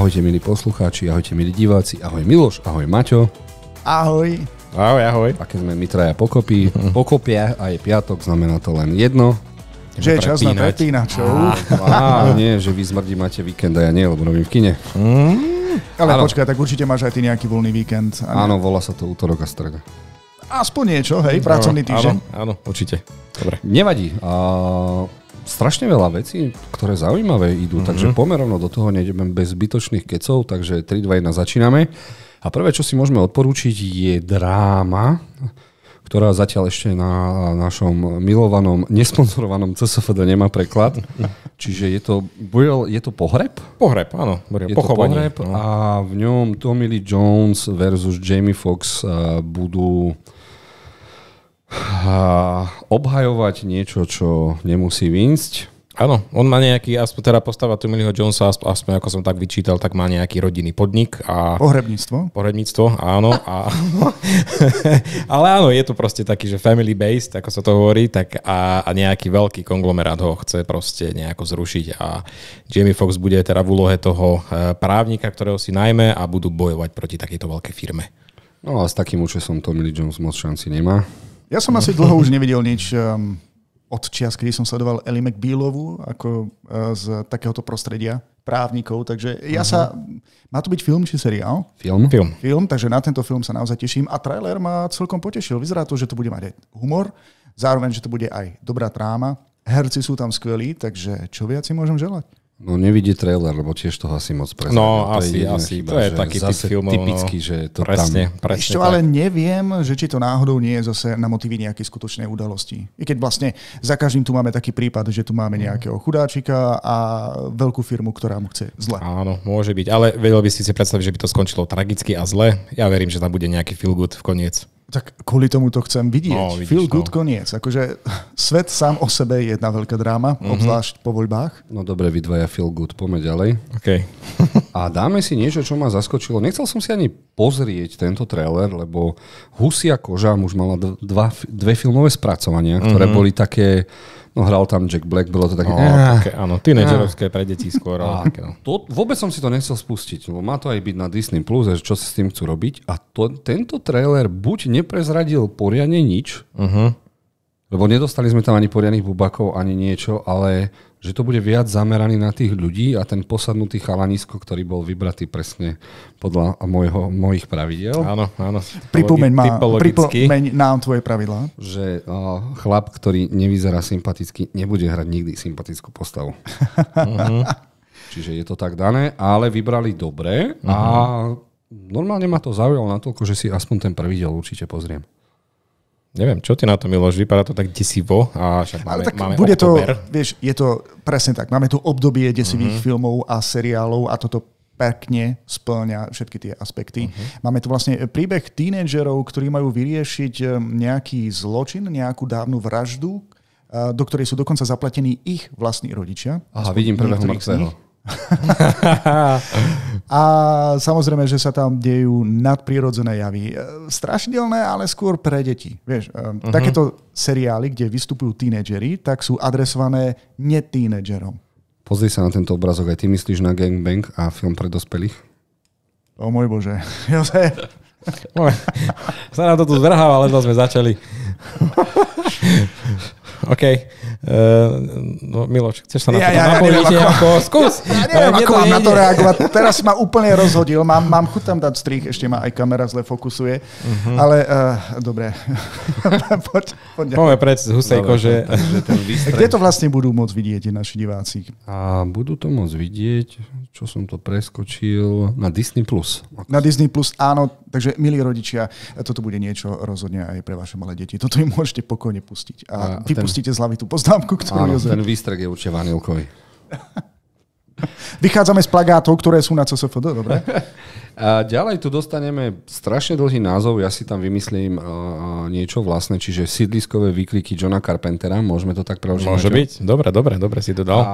Ahojte milí poslucháči, ahojte milí diváci, ahoj Miloš, ahoj Maťo. Ahoj. Ahoj, ahoj. Také sme my traja pokopy. Pokopia a je piatok, znamená to len jedno. Že je čas na prepínačov. Á, nie, že vy zmrdí máte víkend a ja nie, lebo robím v kine. Mm, ale ano. počkaj, tak určite máš aj ty nejaký voľný víkend. Ale... Áno, volá sa to útorok a streda. Aspoň niečo, hej, pracovný týždeň. Áno, áno, určite. Dobre. Nevadí. Uh, strašne veľa vecí, ktoré zaujímavé idú, mm-hmm. takže pomerovno do toho nejdeme bez zbytočných kecov, takže 3, 2, 1 začíname. A prvé, čo si môžeme odporúčiť, je dráma, ktorá zatiaľ ešte na našom milovanom, nesponzorovanom CSFD nemá preklad. Čiže je to, je to pohreb? Pohreb, áno. Je pochovanie. to pohreb no. a v ňom Tommy Lee Jones versus Jamie Fox eh, budú obhajovať niečo, čo nemusí vynsť. Áno, on má nejaký, aspoň teda postava Tommyho Jonesa, aspoň ako som tak vyčítal, tak má nejaký rodinný podnik. A... Pohrebníctvo. Pohrebníctvo, áno. A... Ale áno, je to proste taký, že family based, ako sa to hovorí, tak a, a nejaký veľký konglomerát ho chce proste nejako zrušiť a Jamie Fox bude teda v úlohe toho e, právnika, ktorého si najme a budú bojovať proti takejto veľkej firme. No a s takým účesom Tommy Lee Jones moc šanci nemá. Ja som asi dlho už nevidel nič um, od čias, kedy som sledoval Ellie McBealovú ako uh, z takéhoto prostredia právnikov, takže ja sa... Mhm. Má to byť film či seriál? Film. Film. Film, takže na tento film sa naozaj teším a trailer ma celkom potešil. Vyzerá to, že to bude mať aj humor, zároveň, že to bude aj dobrá tráma. Herci sú tam skvelí, takže čo viac si môžem želať? No nevidí trailer, lebo tiež toho asi moc presne. No to asi, je asi. Chyba, to je taký typ filmov. No. Typický, no. že je to presne, tam. Presne, Ešte, ale neviem, že či to náhodou nie je zase na motivy nejakej skutočnej udalosti. I keď vlastne za každým tu máme taký prípad, že tu máme mhm. nejakého chudáčika a veľkú firmu, ktorá mu chce zle. Áno, môže byť. Ale vedel by si si predstaviť, že by to skončilo tragicky a zle. Ja verím, že tam bude nejaký feel good v koniec. Tak kvôli tomu to chcem vidieť. No, vidíš, Feel good koniec. Akože svet sám o sebe je jedna veľká dráma, mm-hmm. obzvlášť po voľbách. No dobre, vy dvaja feel good, poďme ďalej. Okay. a dáme si niečo, čo ma zaskočilo. Nechcel som si ani pozrieť tento trailer, lebo Husia koža už mala dva, dve filmové spracovania, ktoré mm-hmm. boli také No hral tam Jack Black, bolo to také... No, ah. také áno, tínedžerovské ah. pre deti skôr. Ale ah, také, no. to, vôbec som si to nechcel spustiť, lebo má to aj byť na Disney+, Plus, čo sa s tým chcú robiť. A to, tento trailer buď neprezradil poriadne nič, uh-huh. lebo nedostali sme tam ani poriadnych bubakov, ani niečo, ale že to bude viac zameraný na tých ľudí a ten posadnutý chalanisko, ktorý bol vybratý presne podľa mojho, mojich pravidel. Áno, áno. Pripomeň, ma, pripomeň nám tvoje pravidlá. Že uh, chlap, ktorý nevyzerá sympaticky, nebude hrať nikdy sympatickú postavu. Mhm. Čiže je to tak dané, ale vybrali dobre a mhm. normálne ma to zaujalo natoľko, že si aspoň ten prvý diel určite pozriem. Neviem, čo ty na to, Miloš, vypadá to tak desivo a však máme, Ale tak máme bude oktober. to, vieš, je to presne tak. Máme tu obdobie desivých mm-hmm. filmov a seriálov a toto pekne splňa všetky tie aspekty. Uh-huh. Máme tu vlastne príbeh tínedžerov, ktorí majú vyriešiť eh, nejaký zločin, nejakú dávnu vraždu, eh, do ktorej sú dokonca zapletení ich vlastní rodičia. Aha, vidím prvého mŕtvého. a samozrejme, že sa tam dejú nadprirodzené javy. E, strašidelné, ale skôr pre deti. Vieš, uh-huh. takéto seriály, kde vystupujú tínedžeri, tak sú adresované netínedžerom. Pozri sa na tento obrazok. Aj ty myslíš na Gangbang a film pre dospelých? O môj Bože. Jozef. sa nám to tu zvrháva, ale sme začali. OK. Uh, no, Miloš, chceš sa na to ja, ja, ja neviem, ako, ako, skús. Ja, ja neviem, ako mám na to reagovať. Teraz ma úplne rozhodil. Mám, mám chuť tam dať strich, ešte ma aj kamera zle fokusuje. Uh-huh. Ale uh, dobre. poď, poď. Poďme preč z husejko, že... Výstreč... Kde to vlastne budú môcť vidieť naši diváci? A budú to môcť vidieť, čo som to preskočil, na Disney+. Plus. Na Disney+, Plus, áno. Takže, milí rodičia, toto bude niečo rozhodne aj pre vaše malé deti. Toto im môžete pokojne pustiť. A, a nepustíte z hlavy tú poznámku, ktorú Áno, Jozef... ten výstrek je určite vanilkový. Vychádzame z plagátov, ktoré sú na CSFD, dobre? A ďalej tu dostaneme strašne dlhý názov, ja si tam vymyslím uh, niečo vlastné, čiže sídliskové výkliky Johna Carpentera, môžeme to tak preložiť? Môže byť, dobre, dobre, dobre si to dal. A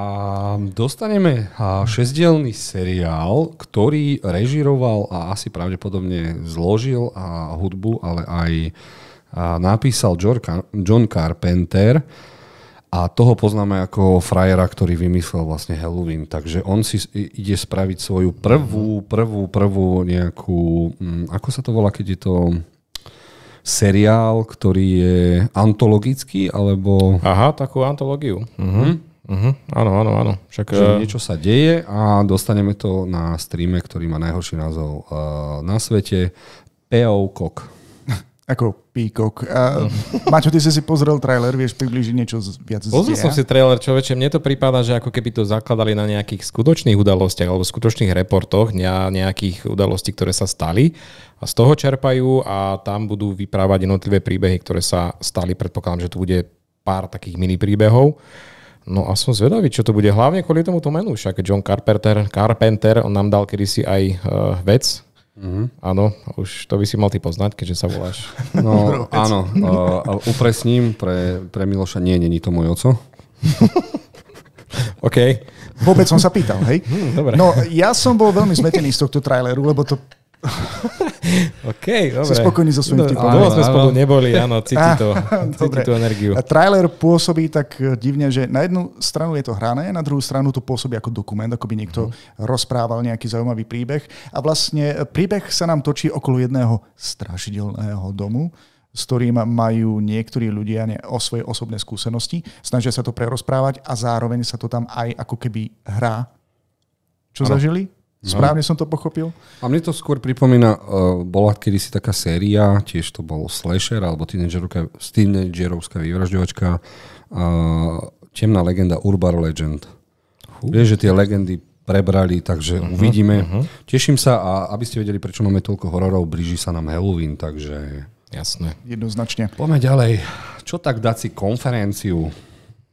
dostaneme šesdielný seriál, ktorý režiroval a asi pravdepodobne zložil a hudbu, ale aj a napísal John Carpenter a toho poznáme ako frajera, ktorý vymyslel vlastne Halloween. Takže on si ide spraviť svoju prvú, mhm. prvú, prvú nejakú, mm, ako sa to volá, keď je to seriál, ktorý je antologický, alebo... Aha, takú antológiu. Uh-huh. Uh-huh. Áno, áno, áno. Však, že eh, niečo sa deje a dostaneme to na streame, ktorý má najhorší názov uh, na svete. P.O. Kok. Ako Peacock. Uh, mm. Maťo, ty si si pozrel trailer, vieš približiť niečo viac z Pozrel som si trailer, čo väčšie, mne to prípada, že ako keby to zakladali na nejakých skutočných udalostiach alebo skutočných reportoch, nejakých udalostí, ktoré sa stali a z toho čerpajú a tam budú vyprávať jednotlivé príbehy, ktoré sa stali. Predpokladám, že tu bude pár takých mini príbehov. No a som zvedavý, čo to bude. Hlavne kvôli tomuto menu. Však John Carpenter, Carpenter on nám dal kedysi aj uh, vec, Mm-hmm. Áno, už to by si mal ty poznať, keďže sa voláš. No áno, uh, upresním pre, pre Miloša, nie, není to môj oco. OK. Vôbec som sa pýtal, hej? Hmm, dobre. No ja som bol veľmi zmetený z tohto traileru, lebo to OK, dobre. Si spokojný so svojím no, typom. Dlho sme spolu neboli, áno, cíti to, cíti tú energiu. A trailer pôsobí tak eh, divne, že na jednu stranu je to hrané, na druhú stranu to pôsobí ako dokument, ako by niekto mm-hmm. rozprával nejaký zaujímavý príbeh. A vlastne eh, príbeh sa nám točí okolo jedného strašidelného domu, s ktorým majú niektorí ľudia o svoje osobné skúsenosti. Snažia sa to prerozprávať a zároveň sa to tam aj ako keby hrá. Čo ano. zažili? Správne som to pochopil? A mne to skôr pripomína, uh, bola kedysi taká séria, tiež to bol slasher, alebo Teenagerovská vyvražďovačka, uh, temná legenda Urban Legend. Hú. Vieš, že tie legendy prebrali, takže uh-huh, uvidíme. Uh-huh. Teším sa a aby ste vedeli, prečo máme toľko hororov, blíži sa nám Halloween, takže... Jasné. Jednoznačne. Poďme ďalej. Čo tak dať si konferenciu?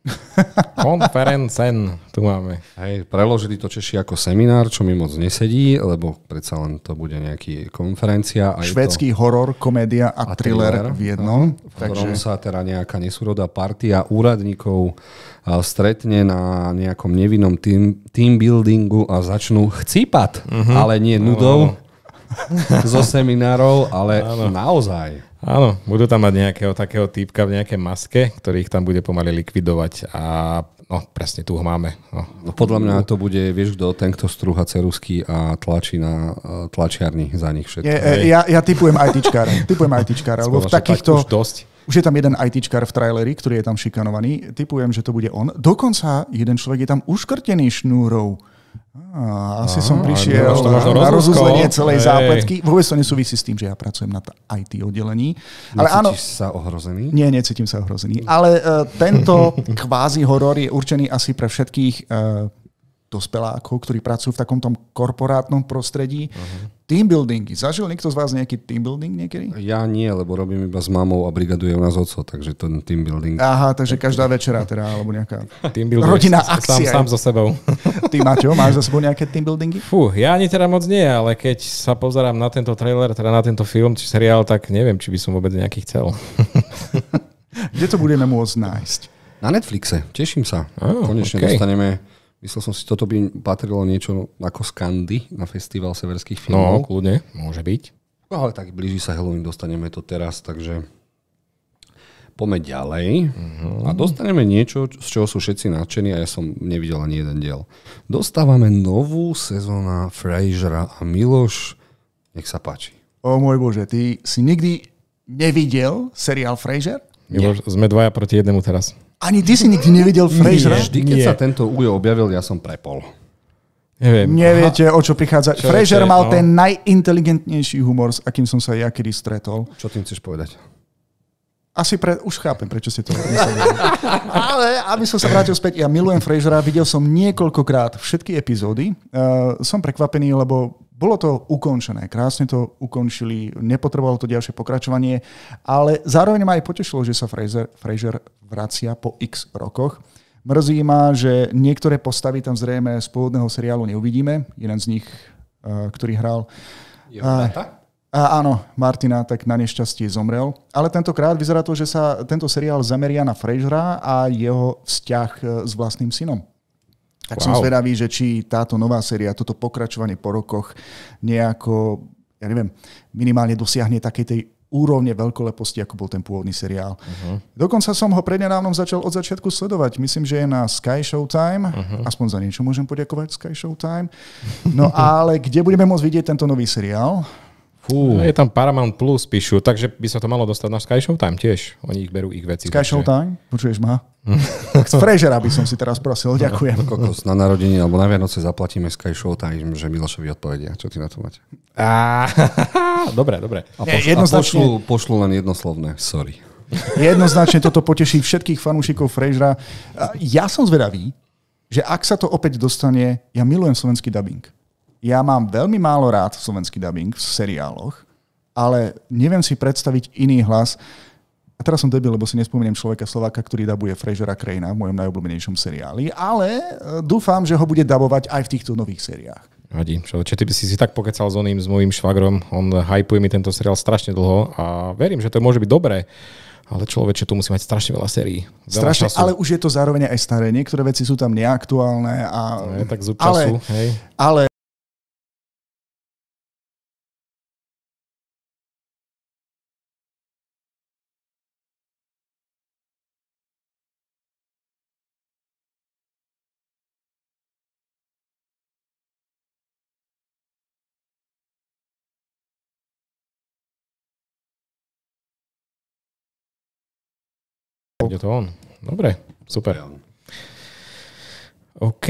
Konferencen tu máme. Hej, preložili to Češi ako seminár, čo mi moc nesedí, lebo predsa len to bude nejaký konferencia. A Švedský to... horor, komédia a, a thriller, thriller v jednom. V ktorom takže... sa teda nejaká nesúroda partia úradníkov stretne na nejakom nevinnom team, team buildingu a začnú chcípať, uh-huh. ale nie nudou no, no. no. zo seminárov, ale ano. naozaj. Áno, budú tam mať nejakého takého týpka v nejakej maske, ktorý ich tam bude pomaly likvidovať a no, presne tu ho máme. No. no podľa mňa to bude, vieš kto, ten, kto strúha cerusky a tlačí na e, tlačiarni za nich všetko. Je, e, ja, ja typujem ITčkára, typujem ITčkára, lebo v takýchto... Už dosť. Už je tam jeden ITčkár v traileri, ktorý je tam šikanovaný. Typujem, že to bude on. Dokonca jeden človek je tam uškrtený šnúrou. Ah, asi Aha, som prišiel to na, na rozuzlenie celej hey. zápletky. Vôbec to nesúvisí s tým, že ja pracujem na IT oddelení. Ale áno, sa ohrozený? Nie, necítim sa ohrozený. Ale uh, tento kvázi horor je určený asi pre všetkých uh, e, dospelákov, ktorí pracujú v takomto korporátnom prostredí. Uh-huh Team buildingy. Zažil niekto z vás nejaký team building niekedy? Ja nie, lebo robím iba s mamou a brigaduje nás oco, takže ten team building. Aha, takže každá večera teda, alebo nejaká team building rodina akcia. Sám, sám so sebou. Ty Maťo, máš za sebou nejaké team buildingy? Fú, ja ani teda moc nie, ale keď sa pozerám na tento trailer, teda na tento film či seriál, tak neviem, či by som vôbec nejaký chcel. Kde to budeme môcť nájsť? Na Netflixe, teším sa. Oh, Konečne okay. dostaneme Myslel som si, toto by patrilo niečo ako Skandy na festival severských filmov. No, kľudne, môže byť. No ale tak blíži sa Halloween, dostaneme to teraz, takže poďme ďalej uh-huh. a dostaneme niečo, z čoho sú všetci nadšení a ja som nevidel ani jeden diel. Dostávame novú sezóna Frasera a Miloš, nech sa páči. O môj bože, ty si nikdy nevidel seriál Fraser? Miloš, sme dvaja proti jednému teraz. Ani ty si nikdy nevidel Frasera? Vždy, keď Nie. sa tento Ujo objavil, ja som prepol. Neviem. Neviete, Aha. o čo prichádza. Čo Fraser mal no. ten najinteligentnejší humor, s akým som sa ja kedy stretol. Čo tým chceš povedať? Asi pre, už chápem, prečo ste to mysleli. Ale aby som sa vrátil späť, ja milujem Frasera, videl som niekoľkokrát všetky epizódy. Uh, som prekvapený, lebo bolo to ukončené, krásne to ukončili, nepotrebovalo to ďalšie pokračovanie, ale zároveň ma aj potešilo, že sa Fraser, Fraser vracia po x rokoch. Mrzí ma, že niektoré postavy tam zrejme z pôvodného seriálu neuvidíme. Jeden z nich, eh, ktorý hral... Jo, A eh, áno, Martina tak na nešťastie zomrel. Ale tentokrát vyzerá to, že sa tento seriál zameria na Frasera a jeho vzťah eh, s vlastným synom. Tak wow. som zvedavý, že či táto nová séria, toto pokračovanie po rokoch nejako, ja neviem, minimálne dosiahne takej tej úrovne veľkoleposti, ako bol ten pôvodný seriál. Uh-huh. Dokonca som ho prednedávnom začal od začiatku sledovať. Myslím, že je na Sky Showtime. Uh-huh. Aspoň za niečo môžem poďakovať Sky Showtime. No ale kde budeme môcť vidieť tento nový seriál? Fú. No, je tam Paramount Plus, píšu, takže by sa to malo dostať na Sky Showtime tiež. Oni ich berú ich veci. Sky takže... Showtime? Počuješ ma? Z Frežera by som si teraz prosil, ďakujem. No, kokos, na narodenie alebo na Vianoce zaplatíme Sky Showtime, že Milošovi odpovedia. Čo ty na to máte? A... dobre, dobre. A, a pošlu, pošlu len jednoslovné, sorry. Jednoznačne toto poteší všetkých fanúšikov Frejžera. Ja som zvedavý, že ak sa to opäť dostane, ja milujem slovenský dubbing ja mám veľmi málo rád slovenský dubbing v seriáloch, ale neviem si predstaviť iný hlas. A teraz som debil, lebo si nespomeniem človeka Slováka, ktorý dabuje Frasera Krajina v mojom najobľúbenejšom seriáli, ale e, dúfam, že ho bude dabovať aj v týchto nových seriách. Vadí. Čo ty by si si tak pokecal s oným, s mojím švagrom. On hypuje mi tento seriál strašne dlho a verím, že to môže byť dobré. Ale človeče, tu musí mať strašne veľa sérií. Veľa strašne, času. ale už je to zároveň aj staré. Niektoré veci sú tam neaktuálne. A, je, tak zub času, ale, hej. ale Je to on. Dobre, super. OK.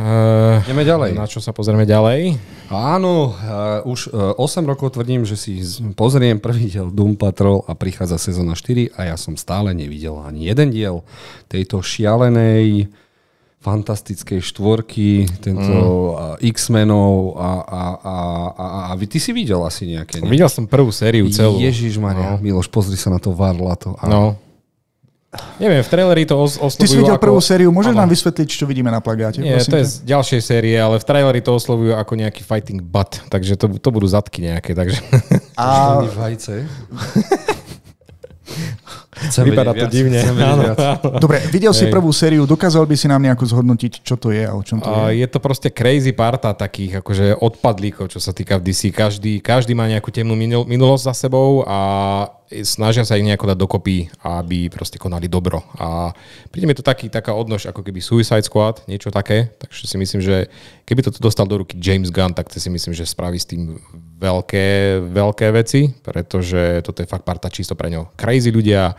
Uh, Ideme ďalej. Na čo sa pozrieme ďalej? Áno, uh, už uh, eh, 8 rokov tvrdím, že si pozriem prvý diel Doom Patrol a prichádza sezóna 4 a ja som stále nevidel ani jeden diel tejto šialenej fantastickej štvorky, tento mm. X-menov a, a, a, a, a, a ty si videl asi nejaké. Ne? Videl som prvú sériu celú. Ježiš Maria, no. Miloš, pozri sa na to Varlato. A no. Neviem, v traileri to os- oslovujú Ty si videl ako... prvú sériu, môžeš ano. nám vysvetliť, čo vidíme na plagáte? Nie, to je z ďalšej série, ale v traileri to oslovujú ako nejaký fighting butt, takže to, to budú zadky nejaké, takže... A... Chcem Vypadá to viac, divne. Áno, áno. Dobre, videl si prvú sériu, dokázal by si nám nejako zhodnotiť, čo to je a o čom to a, je? Je to proste crazy parta takých akože odpadlíkov, čo sa týka v DC. Každý, každý má nejakú temnú minulosť za sebou a snažia sa ich nejako dať dokopy, aby proste konali dobro. A príde mi to taký, taká odnož, ako keby Suicide Squad, niečo také, takže si myslím, že keby to dostal do ruky James Gunn, tak si myslím, že spraví s tým veľké, veľké veci, pretože toto je fakt parta čisto pre ňo. Crazy ľudia,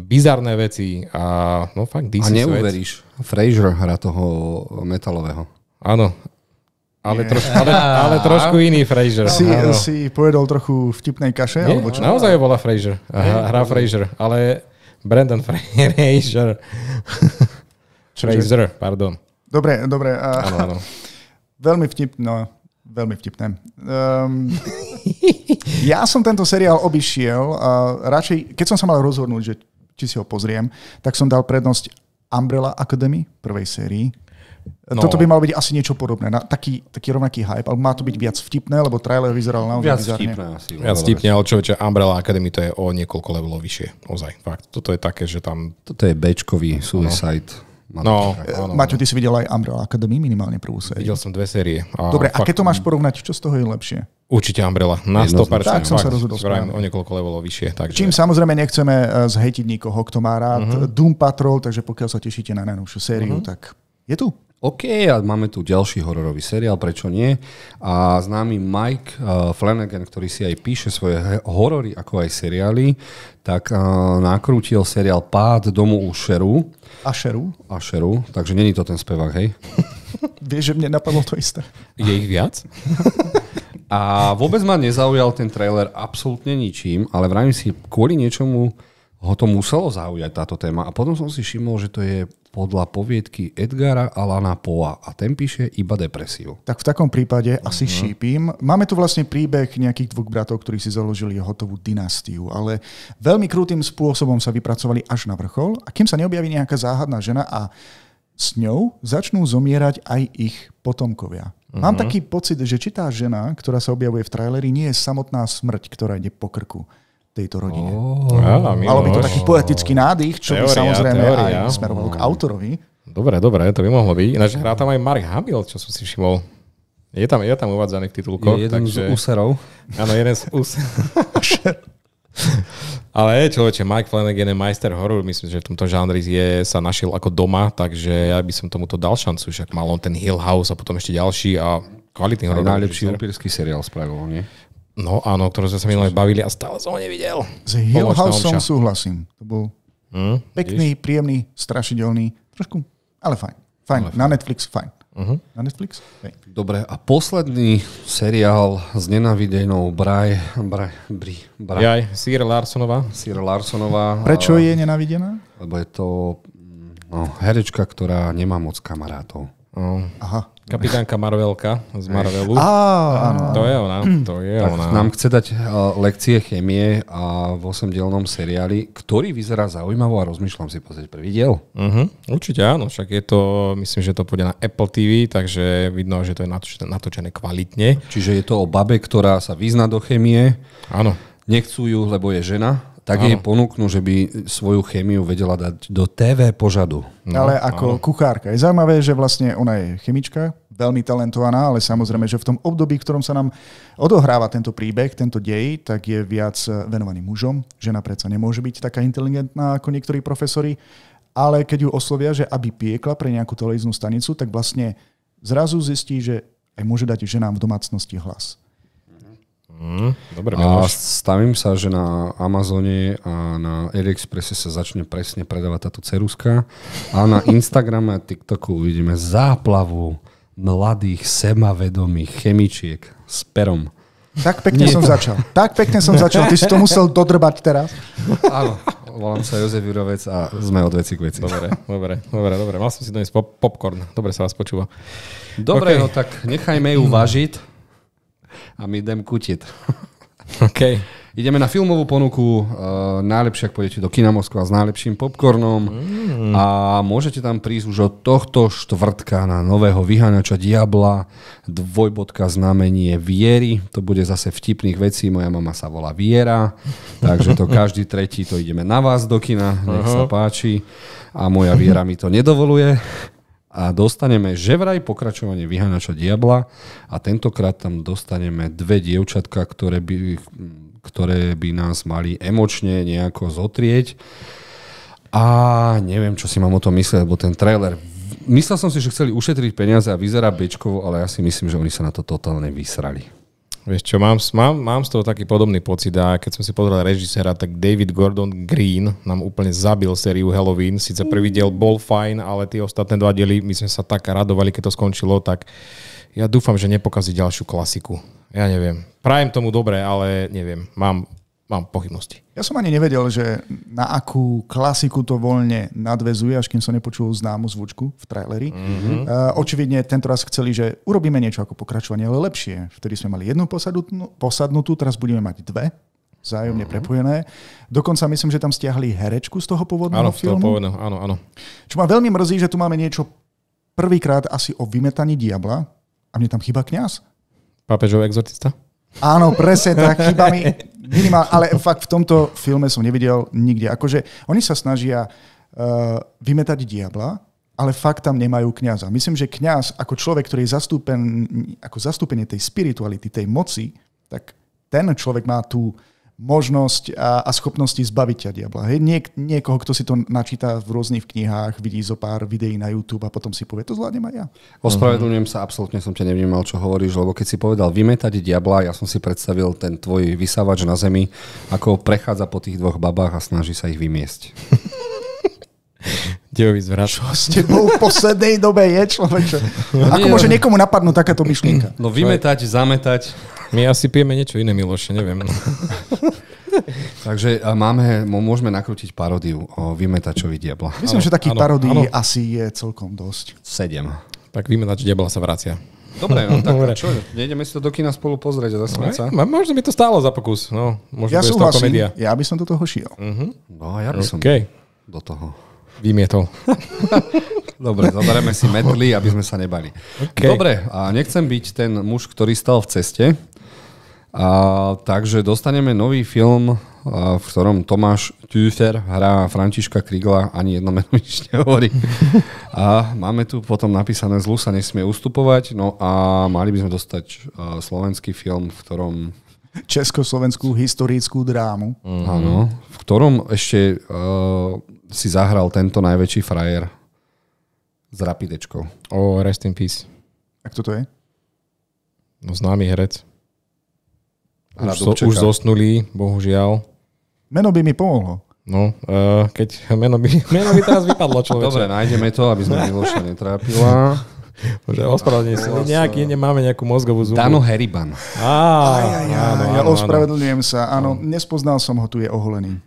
bizarné veci a no fakt DC A neuveríš, Fraser hra toho metalového. Áno, ale, yeah. trošku, ale, ale trošku iný Fraser. Si, Áno. si povedol trochu vtipnej kaše? Nie, alebo čo? Naozaj bola Fraser. Aha, hra Fraser, ale Brandon Fraser. Fraser, pardon. Dobre, dobre. Ano, ano. Veľmi No, Veľmi vtipné. Um, ja som tento seriál obišiel a radšej, keď som sa mal rozhodnúť, že či si ho pozriem, tak som dal prednosť Umbrella Academy prvej sérii, No. Toto by malo byť asi niečo podobné, na taký, taký rovnaký hype, ale má to byť viac vtipné, lebo trailer vyzeral naozaj viac bizarne. Vtipné asi, viac vtipne, ale človeče, Umbrella Academy to je o niekoľko levelov vyššie, ozaj, fakt. Toto je také, že tam... Toto je Bčkový no. Suicide. No, no, Maťo, ty si videl aj Umbrella Academy minimálne prvú sériu. Videl som dve série. A Dobre, fakt, a keď to máš porovnať, čo z toho je lepšie? Určite Umbrella, na 100%. Tak som sa rozhodol. O niekoľko levelov vyššie. Takže... Čím samozrejme nechceme e, zhejtiť nikoho, kto má rád uh-huh. Doom Patrol, takže pokiaľ sa tešíte na najnovšiu sériu, uh-huh. tak je tu. OK, a máme tu ďalší hororový seriál, prečo nie? A známy Mike uh, Flanagan, ktorý si aj píše svoje horory, ako aj seriály, tak uh, nakrútil seriál Pád domu u Šeru. A Šeru. A Šeru, takže není to ten spevák, hej? Vieš, že mne napadlo to isté. Je ich viac? a vôbec ma nezaujal ten trailer absolútne ničím, ale vrajím si, kvôli niečomu ho to muselo zaujať táto téma. A potom som si všimol, že to je podľa poviedky Edgara Alana Poa a ten píše iba depresiu. Tak v takom prípade asi uh-huh. šípim. Máme tu vlastne príbeh nejakých dvoch bratov, ktorí si založili hotovú dynastiu, ale veľmi krutým spôsobom sa vypracovali až na vrchol a kým sa neobjaví nejaká záhadná žena a s ňou začnú zomierať aj ich potomkovia. Uh-huh. Mám mhm. taký pocit, že či tá žena, ktorá sa objavuje v traileri, nie je samotná smrť, ktorá ide po krku tejto rodine. Oh, Malo by to taký poetický nádych, čo teória, by samozrejme teória. aj smerovalo k autorovi. Dobre, dobre, to by mohlo byť. Ináč hrá tam aj Mark Hamill, čo som si všimol. Je tam, je tam uvádzaný v titulkoch. Je jeden takže... z úserov. Áno, jeden z úserov. Ale človeče, Mike Flanagan je majster horor, myslím, že v tomto žánri je, sa našiel ako doma, takže ja by som tomuto dal šancu, však mal on ten Hill House a potom ešte ďalší a kvalitný horor. Najlepší vampírsky seriál spravil, nie? No áno, ktorú sme sa minulé bavili a stále som ho nevidel. S Hill Houseom súhlasím. To bol mm, pekný, vidíš? príjemný, strašidelný, trošku, ale fajn. Fajn, ale na fajn. Netflix fajn. Uh-huh. Na Netflix? Hey. Dobre, a posledný seriál s nenavidenou Braj... Braj... Bri, Braj. Jaj, Sir Larsonová. Sir Larsonová. Prečo ale, je nenavidená? Lebo je to mm, no, herečka, ktorá nemá moc kamarátov. No. Aha. Kapitánka Marvelka z Marvelu. Á, áno. To je ona. To je tak ona. Nám chce dať eh, lekcie chemie a v osemdielnom seriáli, ktorý vyzerá zaujímavo a rozmýšľam si pozrieť prvý diel. Uh-huh. Určite áno, však je to, myslím, že to pôjde na Apple TV, takže vidno, že to je natočené, natočené kvalitne. Čiže je to o babe, ktorá sa vyzna do chemie. Áno. Nechcú ju, lebo je žena tak áno. jej ponúknu, že by svoju chémiu vedela dať do TV požadu. No, ale ako áno. kuchárka. Je zaujímavé, že vlastne ona je chemička, veľmi talentovaná, ale samozrejme, že v tom období, v ktorom sa nám odohráva tento príbeh, tento dej, tak je viac eh, venovaný mužom. Žena predsa nemôže byť taká inteligentná ako niektorí profesori, ale keď ju oslovia, že aby piekla pre nejakú televíznu stanicu, tak vlastne zrazu zistí, že aj môže dať ženám v domácnosti hlas. Mm, dobre, a stavím sa, že na Amazone a na AliExpresse sa začne presne predávať táto ceruska a na Instagrame a TikToku uvidíme záplavu mladých semavedomých chemičiek s perom. Tak pekne Nie som to. začal. Tak pekne som začal. Ty si to musel dodrbať teraz. Áno. Volám sa Jozef Jurovec a sme od veci k veci. Dobre, dobre, dobre, dobre. Mal som si doniesť pop- popcorn. Dobre sa vás počúva. Dobre, okay. no tak nechajme ju vážiť a my idem kutiť. OK. Ideme na filmovú ponuku. Uh, najlepšie, ak pôjdete do Kina Moskva s najlepším popcornom. Mm. A môžete tam prísť už od tohto štvrtka na nového vyháňača Diabla. Dvojbodka znamenie Viery. To bude zase vtipných vecí. Moja mama sa volá Viera. Takže to každý tretí, to ideme na vás do kina. Nech sa páči. A moja Viera mi to nedovoluje a dostaneme že vraj pokračovanie vyháňača diabla a tentokrát tam dostaneme dve dievčatka, ktoré by, ktoré by nás mali emočne nejako zotrieť. A neviem, čo si mám o tom myslieť, lebo ten trailer... Myslel som si, že chceli ušetriť peniaze a vyzerá bečkovo, ale ja si myslím, že oni sa na to totálne vysrali. Vieš čo, mám, mám, mám z toho taký podobný pocit a keď som si pozrel režisera, tak David Gordon Green nám úplne zabil sériu Halloween. Sice prvý diel bol fajn, ale tie ostatné dva diely, my sme sa tak radovali, keď to skončilo, tak ja dúfam, že nepokazí ďalšiu klasiku. Ja neviem. Prajem tomu dobre, ale neviem. Mám mám pochybnosti. Ja som ani nevedel, že na akú klasiku to voľne nadvezuje, až kým som nepočul známu zvučku v traileri. Mm-hmm. Uh, očividne tento raz chceli, že urobíme niečo ako pokračovanie, ale lepšie. Vtedy sme mali jednu posadnutú, posadnutú teraz budeme mať dve zájomne mm-hmm. prepojené. Dokonca myslím, že tam stiahli herečku z toho pôvodného áno, filmu. Pôvodného, áno, áno. Čo ma veľmi mrzí, že tu máme niečo prvýkrát asi o vymetaní diabla a mne tam chýba kňaz. Papežov exorcista? Áno, presne tak, chýba mi minimál, ale fakt v tomto filme som nevidel nikde. Akože oni sa snažia uh, vymetať diabla, ale fakt tam nemajú kňaza. Myslím, že kňaz ako človek, ktorý je zastúpen, ako zastúpenie tej spirituality, tej moci, tak ten človek má tú, možnosť a, a schopnosti zbaviť ťa diabla. Hej, nie, niekoho, kto si to načíta v rôznych knihách, vidí zo pár videí na YouTube a potom si povie, to zvládnem aj ja. Ospravedlňujem sa, absolútne som ťa nevnímal, čo hovoríš, lebo keď si povedal vymetať diabla, ja som si predstavil ten tvoj vysávač na zemi, ako prechádza po tých dvoch babách a snaží sa ich vymiesť. Dejový zvrat. Čo s tebou v poslednej dobe je, človeče? No ako môže no. niekomu napadnúť takáto myšlienka? No vymetať, zametať. My asi pijeme niečo iné, Miloše, neviem. Takže máme, môžeme nakrútiť paródiu o vymetačovi diabla. Myslím, ano, že takých paródií asi je celkom dosť. Sedem. Tak vymetač diabla sa vracia. Dobre, no tak Dobre. čo, nejdeme si to do kina spolu pozrieť a zasmiať sa. No, možno by to stálo za pokus. No, možno ja súhlasím, ja by som do toho šiel. Uh-huh. Mhm. No, ja by som okay. do toho. Vymietol. Dobre, zoberieme si medli, aby sme sa nebali. Okay. Dobre, a nechcem byť ten muž, ktorý stal v ceste, a, takže dostaneme nový film, a, v ktorom Tomáš Tüfer hrá Františka Krigla, ani jedno meno nič nehovorí. A máme tu potom napísané zlu sa nesmie ustupovať, no a mali by sme dostať a, slovenský film, v ktorom československú historickú drámu. Mm-hmm. v ktorom ešte a, e, si zahral tento najväčší frajer s Rapidečkou. O, oh, rest in peace. Ak toto je? No známy herec už, so, už zosnulý, bohužiaľ. Meno by mi pomohlo. No, uh, keď meno by, meno by teraz vypadlo človeče. Dobre, nájdeme to, aby sme Miloša netrápila. Bože, ospravedlňujem sa. Nejaký, nemáme nejakú mozgovú zúbu. Dano Heriban. Á, aj, aj, aj, áno, ja áno, ospravedlňujem áno. sa. Áno, nespoznal som ho, tu je oholený.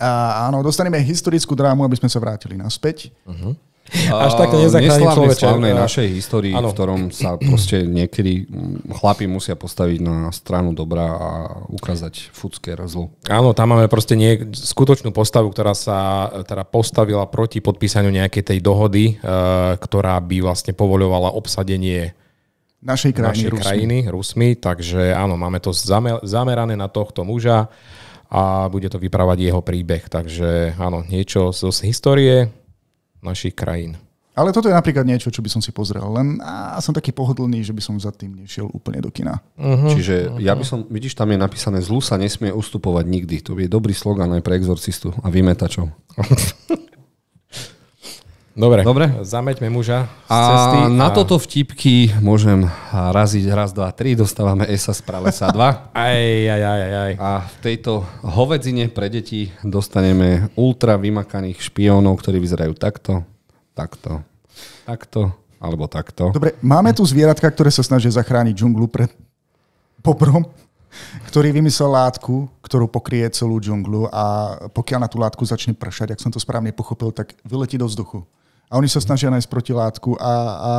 A, áno, dostaneme historickú drámu, aby sme sa vrátili naspäť. Uh-huh. Až tak nezachránim človeče. slavnej našej histórii, ano. v ktorom sa proste niekedy mm, chlapi musia postaviť na stranu dobra a ukázať fucké zlu. Áno, tam máme proste niek- skutočnú postavu, ktorá sa teda postavila proti podpísaniu nejakej tej dohody, e, ktorá by vlastne povoľovala obsadenie našej krajiny, našej Rusmi. krajiny Rusmi. Takže áno, máme to zamerané na tohto muža a bude to vyprávať jeho príbeh. Takže áno, niečo z, z histórie, našich krajín. Ale toto je napríklad niečo, čo by som si pozrel, len a som taký pohodlný, že by som za tým nešiel úplne do kina. Uh-huh. Čiže uh-huh. ja by som, vidíš, tam je napísané zlu sa nesmie ustupovať nikdy. To je dobrý slogan aj pre exorcistu a vymetačov. Dobre, Dobre. zameťme muža z a cesty. Na a... toto vtipky môžem raziť raz, dva, tri. Dostávame ESA z Pralesa 2. aj, aj, aj, aj, aj. A v tejto hovedzine pre deti dostaneme ultra vymakaných špiónov, ktorí vyzerajú takto, takto, takto, alebo takto. Dobre, máme tu zvieratka, ktoré sa snažia zachrániť džunglu pred poprom ktorý vymyslel látku, ktorú pokrie celú džunglu a pokiaľ na tú látku začne pršať, ak som to správne pochopil, tak vyletí do vzduchu. A oni sa snažia nájsť protilátku a, a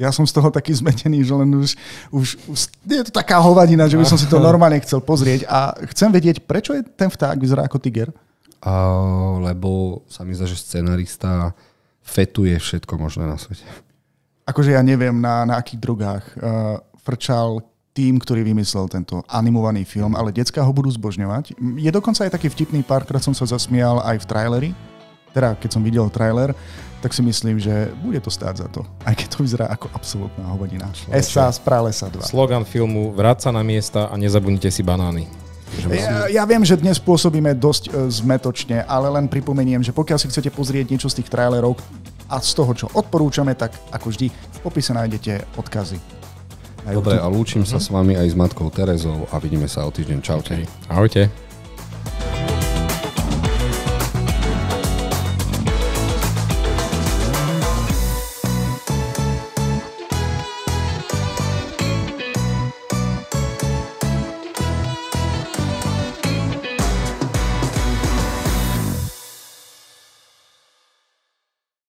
ja som z toho taký zmetený, že len už, už, už je to taká hovadina, že by som si to normálne chcel pozrieť a chcem vedieť, prečo je ten vták vyzerá ako tiger? A, lebo sa mi zdá, že scenarista fetuje všetko možné na svete. Akože ja neviem, na, na akých drogách uh, frčal tým, ktorý vymyslel tento animovaný film, ale decka ho budú zbožňovať. Je dokonca aj taký vtipný, pár, ktorý som sa zasmial aj v traileri, teda keď som videl trailer, tak si myslím, že bude to stáť za to. Aj keď to vyzerá ako absolútna hovodina. SA z pralesa 2. Slogan filmu Vráť sa na miesta a nezabudnite si banány. Ja, ja viem, že dnes pôsobíme dosť e, zmetočne, ale len pripomeniem, že pokiaľ si chcete pozrieť niečo z tých trailerov a z toho, čo odporúčame, tak ako vždy v popise nájdete odkazy. Dobre, a lúčim uh-huh. sa mhm. s vami aj s matkou Terezou a vidíme sa o týždeň. Čaute. Okay. Ahojte.